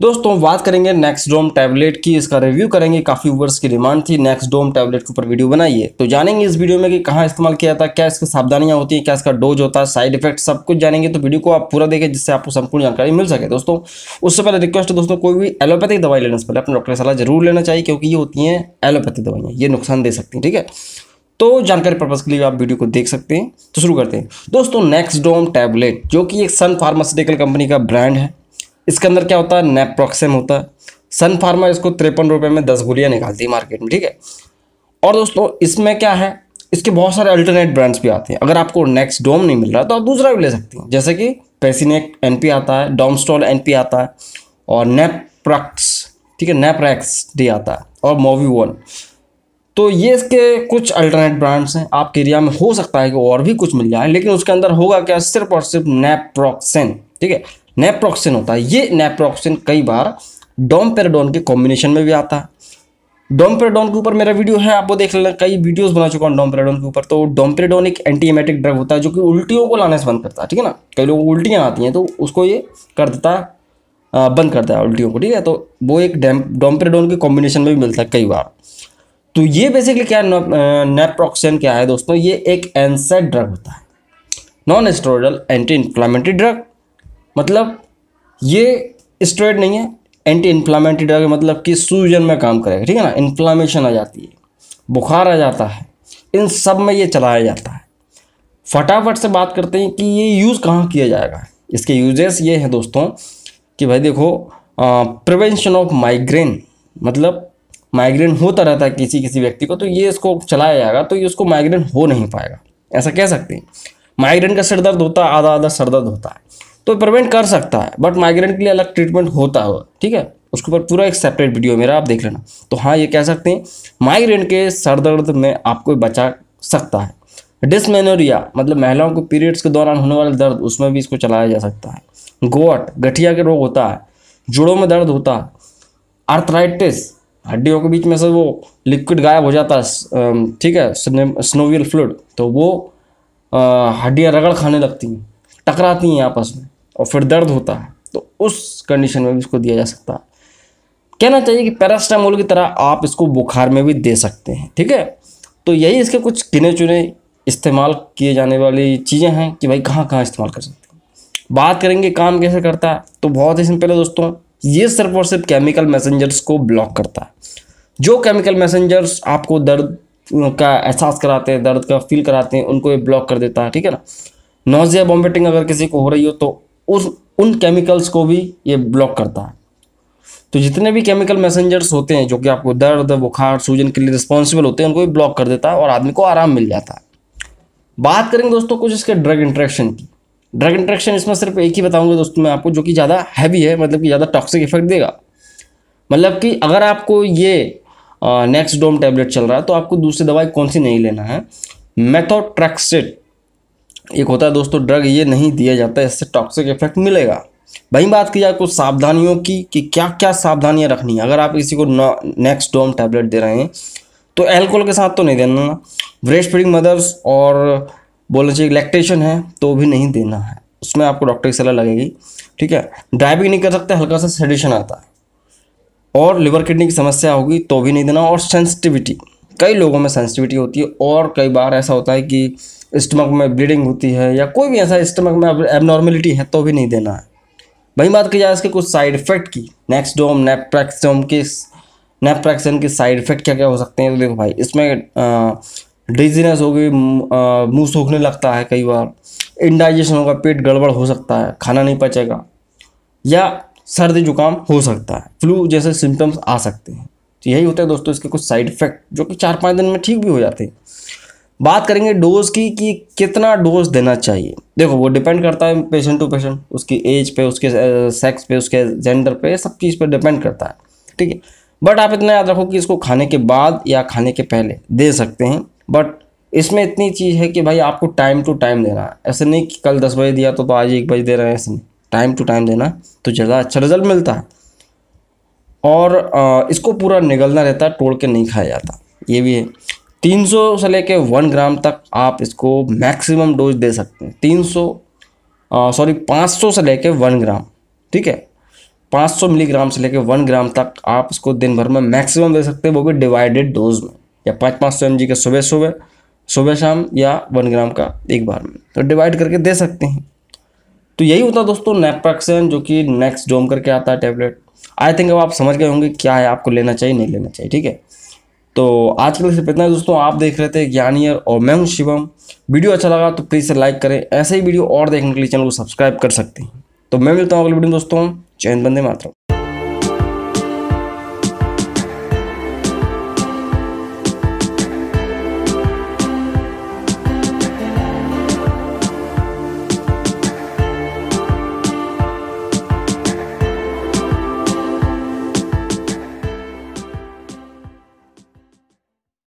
दोस्तों बात करेंगे नेक्स्ट डोम टैबलेट की इसका रिव्यू करेंगे काफ़ी वर्ष की डिमांड थी नेक्स्ट डोम टैबलेट के ऊपर वीडियो बनाइए तो जानेंगे इस वीडियो में कि कहाँ इस्तेमाल किया जाता है क्या इसकी सावधानियां होती हैं क्या इसका डोज होता है साइड इफेक्ट सब कुछ जानेंगे तो वीडियो को आप पूरा देखें जिससे आपको संपूर्ण जानकारी मिल सके दोस्तों उससे पहले रिक्वेस्ट है दोस्तों कोई भी एलोपैथिक दवाई लेने से पहले अपने डॉक्टर सलाह जरूर लेना चाहिए क्योंकि ये होती हैं एलोपैथिक दवाइयाँ ये नुकसान दे सकती हैं ठीक है तो जानकारी पर्पज के लिए आप वीडियो को देख सकते हैं तो शुरू करते हैं दोस्तों नेक्स्ट डोम टैबलेट जो कि एक सन फार्मास्यूटिकल कंपनी का ब्रांड है इसके अंदर क्या होता है नेप्रोक्सेम होता है सन फार्मा इसको तिरपन रुपये में दस गोलियाँ निकालती है मार्केट में ठीक है और दोस्तों इसमें क्या है इसके बहुत सारे अल्टरनेट ब्रांड्स भी आते हैं अगर आपको नेक्स्ट डोम नहीं मिल रहा तो आप दूसरा भी ले सकती हैं जैसे कि पेसिनेक एन पी आता है डोमस्टॉल एन पी आता है और नेप्रक्स ठीक है नेप्रैक्स डी आता है और मोवी वन तो ये इसके कुछ अल्टरनेट ब्रांड्स हैं आपके एरिया में हो सकता है कि और भी कुछ मिल जाए लेकिन उसके अंदर होगा क्या सिर्फ और सिर्फ नेप्रोक्सेन ठीक है नेप्रोक्सिन होता है ये नेप्रोक्सिन कई बार डोमपेराडोन के कॉम्बिनेशन में भी आता है डोमपेराडोन के ऊपर मेरा वीडियो है आप वो देख लेना कई वीडियोस बना चुका हूँ डोमपेराडोन के ऊपर तो डोमपेराडोन एक एंटीमेटिक ड्रग होता है जो कि उल्टियों को लाने से बंद करता है ठीक है ना कई लोगों को उल्टियाँ आती हैं तो उसको ये कर देता है बंद करता है उल्टियों को ठीक है तो वो एक डोमपेराडोन के कॉम्बिनेशन में भी मिलता है कई बार तो ये बेसिकली क्या नेप्रोक्सिन क्या है दोस्तों ये एक एनसेट ड्रग होता है non steroidal anti inflammatory drug मतलब ये स्टेरॉयड नहीं है एंटी इन्फ्लामेटरी ड्रग मतलब कि सूजन में काम करेगा ठीक है ना इन्फ्लामेशन आ जाती है बुखार आ जाता है इन सब में ये चलाया जाता है फटाफट से बात करते हैं कि ये यूज़ कहाँ किया जाएगा इसके यूजेस ये हैं दोस्तों कि भाई देखो प्रिवेंशन ऑफ माइग्रेन मतलब माइग्रेन होता रहता है किसी किसी व्यक्ति को तो ये इसको चलाया जाएगा तो ये उसको माइग्रेन हो नहीं पाएगा ऐसा कह सकते हैं माइग्रेन का सिर दर्द होता है आधा आधा सर दर्द होता है तो प्रिवेंट कर सकता है बट माइग्रेंट के लिए अलग ट्रीटमेंट होता है ठीक है उसके ऊपर पूरा एक सेपरेट वीडियो मेरा आप देख लेना तो हाँ ये कह सकते हैं माइग्रेन के सर दर्द में आपको बचा सकता है डिसमेनोरिया मतलब महिलाओं को पीरियड्स के दौरान होने वाला दर्द उसमें भी इसको चलाया जा सकता है गोट गठिया के रोग होता है जोड़ों में दर्द होता है आर्थराइटिस हड्डियों के बीच में से वो लिक्विड गायब हो जाता है ठीक है स्नोवियल फ्लूड तो वो हड्डियाँ रगड़ खाने लगती हैं टकराती हैं आपस में और फिर दर्द होता है तो उस कंडीशन में भी इसको दिया जा सकता है कहना चाहिए कि पैरास्टामोल की तरह आप इसको बुखार में भी दे सकते हैं ठीक है तो यही इसके कुछ गिने चुने इस्तेमाल किए जाने वाली चीज़ें हैं कि भाई कहाँ कहाँ इस्तेमाल कर सकते हैं बात करेंगे काम कैसे करता है तो बहुत ही सिंपल है दोस्तों ये सिर्फ और सिर्फ केमिकल मैसेंजर्स को ब्लॉक करता है जो केमिकल मैसेंजर्स आपको दर्द का एहसास कराते हैं दर्द का फील कराते हैं उनको ये ब्लॉक कर देता है ठीक है ना नोजिया वॉमिटिंग अगर किसी को हो रही हो तो उस उन केमिकल्स को भी ये ब्लॉक करता है तो जितने भी केमिकल मैसेंजर्स होते हैं जो कि आपको दर्द बुखार सूजन के लिए रिस्पॉन्सिबल होते हैं उनको भी ब्लॉक कर देता है और आदमी को आराम मिल जाता है बात करेंगे दोस्तों कुछ इसके ड्रग इंट्रैक्शन की ड्रग इंट्रैक्शन इसमें सिर्फ एक ही बताऊंगा दोस्तों मैं आपको जो कि ज़्यादा हैवी है मतलब कि ज़्यादा टॉक्सिक इफेक्ट देगा मतलब कि अगर आपको ये नेक्स्ट डोम टैबलेट चल रहा है तो आपको दूसरी दवाई कौन सी नहीं लेना है मेथोट्रैक्सिट एक होता है दोस्तों ड्रग ये नहीं दिया जाता है इससे टॉक्सिक इफेक्ट मिलेगा वहीं बात की जाए कुछ तो सावधानियों की कि क्या क्या सावधानियां रखनी है अगर आप किसी को नेक्स्ट डोम टैबलेट दे रहे हैं तो एल्कोहल के साथ तो नहीं देना ब्रेस्ट फीडिंग मदर्स और बोलना चाहिए लैक्टेशन है तो भी नहीं देना है उसमें आपको डॉक्टर की सलाह लगेगी ठीक है ड्राइविंग नहीं कर सकते हल्का सा सेडिशन आता है और लिवर किडनी की समस्या होगी तो भी नहीं देना और सेंसिटिविटी कई लोगों में सेंसिटिविटी होती है और कई बार ऐसा होता है कि स्टमक में ब्लीडिंग होती है या कोई भी ऐसा स्टमक में एबनॉर्मेलिटी है तो भी नहीं देना है वही बात की जाए इसके कुछ साइड इफेक्ट की नेक्स्टोम नेप्रैक्सोम के नेप्रैक्सन के साइड इफेक्ट क्या क्या हो सकते हैं तो देखो भाई इसमें डिजीनेस होगी मुंह सूखने लगता है कई बार इंडाइजेशन होगा पेट गड़बड़ हो सकता है खाना नहीं पचेगा या सर्दी जुकाम हो सकता है फ्लू जैसे सिम्टम्स आ सकते हैं तो यही होता है दोस्तों इसके कुछ साइड इफेक्ट जो कि चार पाँच दिन में ठीक भी हो जाते हैं बात करेंगे डोज की कि कितना डोज देना चाहिए देखो वो डिपेंड करता है पेशेंट टू पेशेंट उसकी एज पे उसके सेक्स पे उसके जेंडर पे सब चीज़ पे डिपेंड करता है ठीक है बट आप इतना याद रखो कि इसको खाने के बाद या खाने के पहले दे सकते हैं बट इसमें इतनी चीज़ है कि भाई आपको टाइम टू टाइम देना है ऐसे नहीं कि कल दस बजे दिया तो, तो आज एक बजे दे रहे हैं ऐसे नहीं टाइम टू टाइम देना तो ज़्यादा अच्छा रिजल्ट मिलता है और इसको पूरा निगलना रहता है तोड़ के नहीं खाया जाता ये भी है 300 से लेके 1 ग्राम तक आप इसको मैक्सिमम डोज दे सकते हैं 300 सॉरी 500 से लेके 1 ग्राम ठीक है 500 मिलीग्राम से लेके 1 ग्राम तक आप इसको दिन भर में मैक्सिमम दे सकते हैं वो भी डिवाइडेड डोज में या पाँच पाँच सौ एम के सुबह सुबह सुबह शाम या वन ग्राम का एक बार में तो डिवाइड करके दे सकते हैं तो यही होता है दोस्तों नेप्रक्सन जो कि नेक्स्ट डोम करके आता है टैबलेट आई थिंक अब आप समझ गए होंगे क्या है आपको लेना चाहिए नहीं लेना चाहिए ठीक है तो आज के लिए सिर्फ इतना दोस्तों आप देख रहे थे ज्ञानियर और मैं हूँ शिवम वीडियो अच्छा लगा तो प्लीज़ से लाइक करें ऐसे ही वीडियो और देखने के लिए चैनल को सब्सक्राइब कर सकते हैं तो मैं मिलता हूँ अगले वीडियो दोस्तों चैन बंदे मातरम